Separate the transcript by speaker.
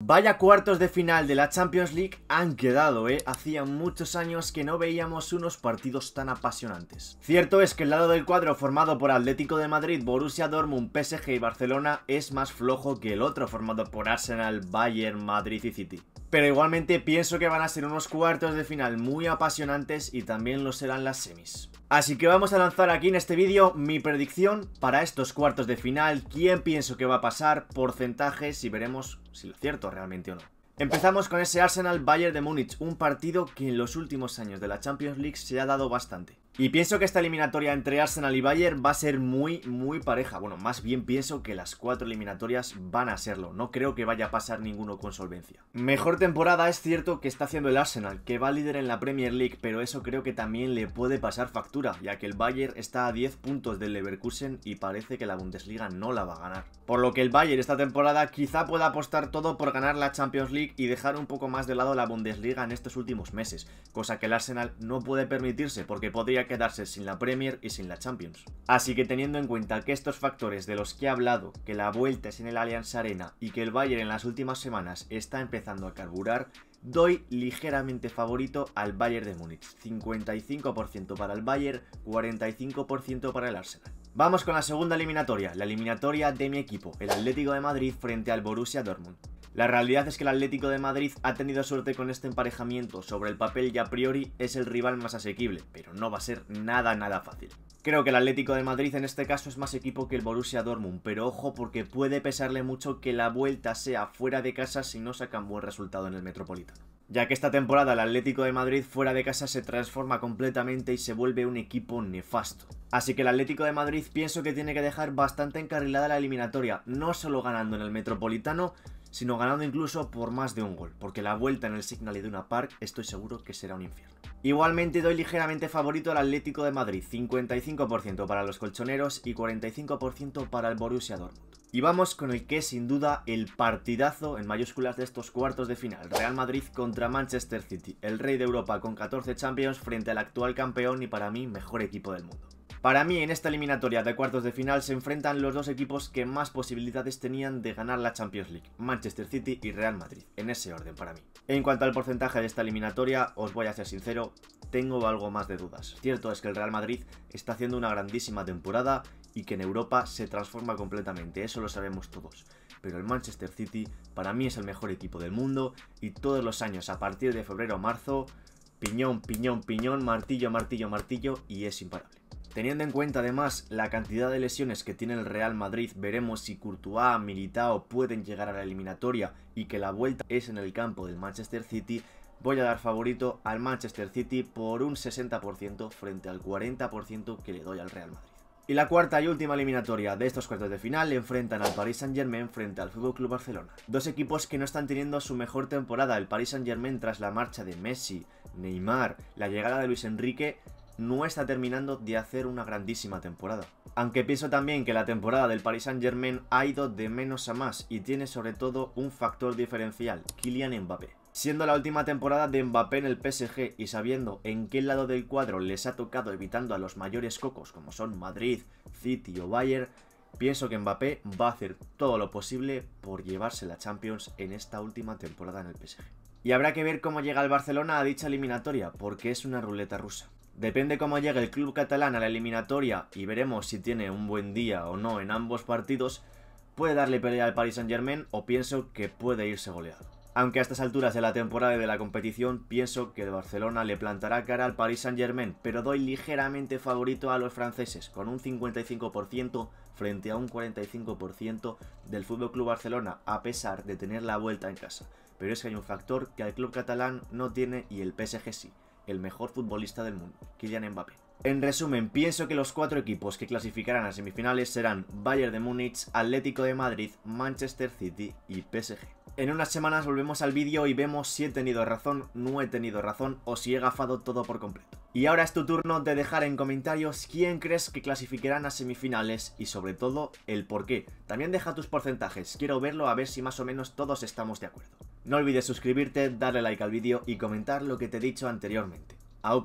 Speaker 1: Vaya cuartos de final de la Champions League han quedado, ¿eh? Hacía muchos años que no veíamos unos partidos tan apasionantes. Cierto es que el lado del cuadro formado por Atlético de Madrid, Borussia Dortmund, PSG y Barcelona es más flojo que el otro formado por Arsenal, Bayern, Madrid y City. Pero igualmente pienso que van a ser unos cuartos de final muy apasionantes y también lo serán las semis. Así que vamos a lanzar aquí en este vídeo mi predicción para estos cuartos de final, quién pienso que va a pasar, porcentajes y veremos si lo cierto realmente o no. Empezamos con ese Arsenal Bayern de Múnich, un partido que en los últimos años de la Champions League se ha dado bastante. Y pienso que esta eliminatoria entre Arsenal y Bayern va a ser muy, muy pareja. Bueno, más bien pienso que las cuatro eliminatorias van a serlo. No creo que vaya a pasar ninguno con solvencia. Mejor temporada es cierto que está haciendo el Arsenal, que va líder en la Premier League, pero eso creo que también le puede pasar factura, ya que el Bayern está a 10 puntos del Leverkusen y parece que la Bundesliga no la va a ganar. Por lo que el Bayern esta temporada quizá pueda apostar todo por ganar la Champions League y dejar un poco más de lado la Bundesliga en estos últimos meses, cosa que el Arsenal no puede permitirse porque podría quedarse sin la Premier y sin la Champions. Así que teniendo en cuenta que estos factores de los que he hablado, que la vuelta es en el Allianz Arena y que el Bayern en las últimas semanas está empezando a carburar, doy ligeramente favorito al Bayern de Múnich. 55% para el Bayern, 45% para el Arsenal. Vamos con la segunda eliminatoria, la eliminatoria de mi equipo, el Atlético de Madrid frente al Borussia Dortmund. La realidad es que el Atlético de Madrid ha tenido suerte con este emparejamiento, sobre el papel y a priori es el rival más asequible, pero no va a ser nada nada fácil. Creo que el Atlético de Madrid en este caso es más equipo que el Borussia Dortmund, pero ojo porque puede pesarle mucho que la vuelta sea fuera de casa si no sacan buen resultado en el Metropolitano. Ya que esta temporada el Atlético de Madrid fuera de casa se transforma completamente y se vuelve un equipo nefasto. Así que el Atlético de Madrid pienso que tiene que dejar bastante encarrilada la eliminatoria, no solo ganando en el Metropolitano, sino ganando incluso por más de un gol, porque la vuelta en el Signal una Park estoy seguro que será un infierno. Igualmente doy ligeramente favorito al Atlético de Madrid, 55% para los colchoneros y 45% para el Borussia Dortmund. Y vamos con el que sin duda el partidazo en mayúsculas de estos cuartos de final, Real Madrid contra Manchester City, el rey de Europa con 14 Champions frente al actual campeón y para mí mejor equipo del mundo. Para mí, en esta eliminatoria de cuartos de final se enfrentan los dos equipos que más posibilidades tenían de ganar la Champions League, Manchester City y Real Madrid, en ese orden para mí. En cuanto al porcentaje de esta eliminatoria, os voy a ser sincero, tengo algo más de dudas. Cierto es que el Real Madrid está haciendo una grandísima temporada y que en Europa se transforma completamente, eso lo sabemos todos. Pero el Manchester City para mí es el mejor equipo del mundo y todos los años a partir de febrero o marzo, piñón, piñón, piñón, martillo, martillo, martillo y es imparable. Teniendo en cuenta además la cantidad de lesiones que tiene el Real Madrid, veremos si Courtois, Militao pueden llegar a la eliminatoria y que la vuelta es en el campo del Manchester City, voy a dar favorito al Manchester City por un 60% frente al 40% que le doy al Real Madrid. Y la cuarta y última eliminatoria de estos cuartos de final enfrentan al Paris Saint-Germain frente al FC Barcelona. Dos equipos que no están teniendo su mejor temporada. El Paris Saint-Germain tras la marcha de Messi, Neymar, la llegada de Luis Enrique no está terminando de hacer una grandísima temporada. Aunque pienso también que la temporada del Paris Saint Germain ha ido de menos a más y tiene sobre todo un factor diferencial, Kylian Mbappé. Siendo la última temporada de Mbappé en el PSG y sabiendo en qué lado del cuadro les ha tocado evitando a los mayores cocos como son Madrid, City o Bayern, Pienso que Mbappé va a hacer todo lo posible por llevarse la Champions en esta última temporada en el PSG. Y habrá que ver cómo llega el Barcelona a dicha eliminatoria, porque es una ruleta rusa. Depende cómo llegue el club catalán a la eliminatoria y veremos si tiene un buen día o no en ambos partidos, puede darle pelea al Paris Saint Germain o pienso que puede irse goleado. Aunque a estas alturas de la temporada y de la competición pienso que el Barcelona le plantará cara al Paris Saint Germain, pero doy ligeramente favorito a los franceses, con un 55% frente a un 45% del FC Barcelona, a pesar de tener la vuelta en casa. Pero es que hay un factor que el club catalán no tiene y el PSG sí, el mejor futbolista del mundo, Kylian Mbappé. En resumen, pienso que los cuatro equipos que clasificarán a semifinales serán Bayern de Múnich, Atlético de Madrid, Manchester City y PSG. En unas semanas volvemos al vídeo y vemos si he tenido razón, no he tenido razón o si he gafado todo por completo. Y ahora es tu turno de dejar en comentarios quién crees que clasificarán a semifinales y sobre todo el por qué. También deja tus porcentajes, quiero verlo a ver si más o menos todos estamos de acuerdo. No olvides suscribirte, darle like al vídeo y comentar lo que te he dicho anteriormente. ¡Au